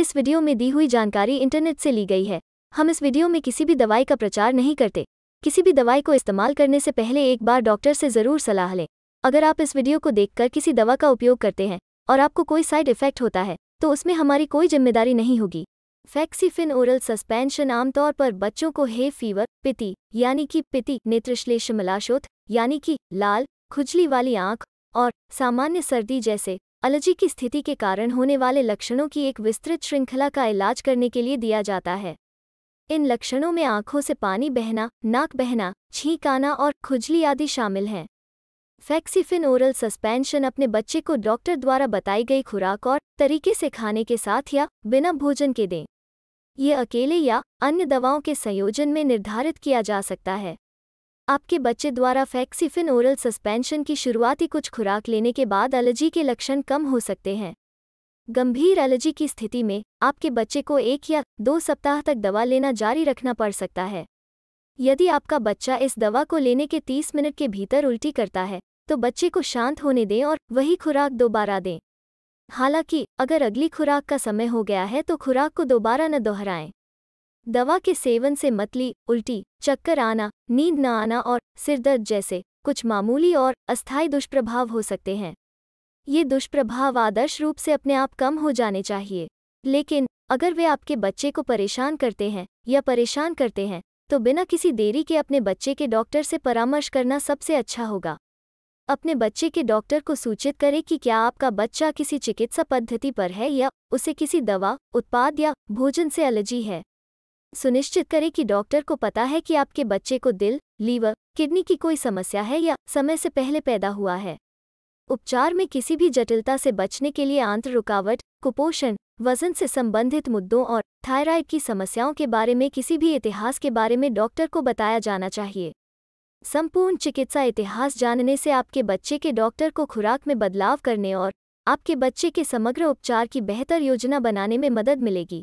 इस वीडियो में दी हुई जानकारी इंटरनेट से ली गई है हम इस वीडियो में किसी भी दवाई का प्रचार नहीं करते किसी भी दवाई को इस्तेमाल करने से पहले एक बार डॉक्टर से ज़रूर सलाह लें अगर आप इस वीडियो को देखकर किसी दवा का उपयोग करते हैं और आपको कोई साइड इफेक्ट होता है तो उसमें हमारी कोई जिम्मेदारी नहीं होगी फैक्सीफिन ओरल सस्पेंशन आमतौर पर बच्चों को हे फीवर पिति यानी कि पिति नेत्रश्लेष्मलाशोथ यानी कि लाल खुजली वाली आंख और सामान्य सर्दी जैसे अलर्जी की स्थिति के कारण होने वाले लक्षणों की एक विस्तृत श्रृंखला का इलाज करने के लिए दिया जाता है इन लक्षणों में आंखों से पानी बहना नाक बहना छींक आना और खुजली आदि शामिल हैं फैक्सीफिन ओरल सस्पेंशन अपने बच्चे को डॉक्टर द्वारा बताई गई खुराक और तरीके से खाने के साथ या बिना भोजन के दें ये अकेले या अन्य दवाओं के संयोजन में निर्धारित किया जा सकता है आपके बच्चे द्वारा फैक्सीफिन ओरल सस्पेंशन की शुरुआती कुछ खुराक लेने के बाद एलर्जी के लक्षण कम हो सकते हैं गंभीर एलर्जी की स्थिति में आपके बच्चे को एक या दो सप्ताह तक दवा लेना जारी रखना पड़ सकता है यदि आपका बच्चा इस दवा को लेने के 30 मिनट के भीतर उल्टी करता है तो बच्चे को शांत होने दें और वही खुराक दोबारा दें हालांकि अगर अगली खुराक का समय हो गया है तो खुराक को दोबारा न दोहराएं दवा के सेवन से मतली उल्टी चक्कर आना नींद न आना और सिरदर्द जैसे कुछ मामूली और अस्थायी दुष्प्रभाव हो सकते हैं ये दुष्प्रभाव आदर्श रूप से अपने आप कम हो जाने चाहिए लेकिन अगर वे आपके बच्चे को परेशान करते हैं या परेशान करते हैं तो बिना किसी देरी के अपने बच्चे के डॉक्टर से परामर्श करना सबसे अच्छा होगा अपने बच्चे के डॉक्टर को सूचित करें कि क्या आपका बच्चा किसी चिकित्सा पद्धति पर है या उसे किसी दवा उत्पाद या भोजन से एलर्जी है सुनिश्चित करें कि डॉक्टर को पता है कि आपके बच्चे को दिल लीवर किडनी की कोई समस्या है या समय से पहले पैदा हुआ है उपचार में किसी भी जटिलता से बचने के लिए आंत्र रुकावट कुपोषण वजन से संबंधित मुद्दों और थायराइड की समस्याओं के बारे में किसी भी इतिहास के बारे में डॉक्टर को बताया जाना चाहिए संपूर्ण चिकित्सा इतिहास जानने से आपके बच्चे के डॉक्टर को खुराक में बदलाव करने और आपके बच्चे के समग्र उपचार की बेहतर योजना बनाने में मदद मिलेगी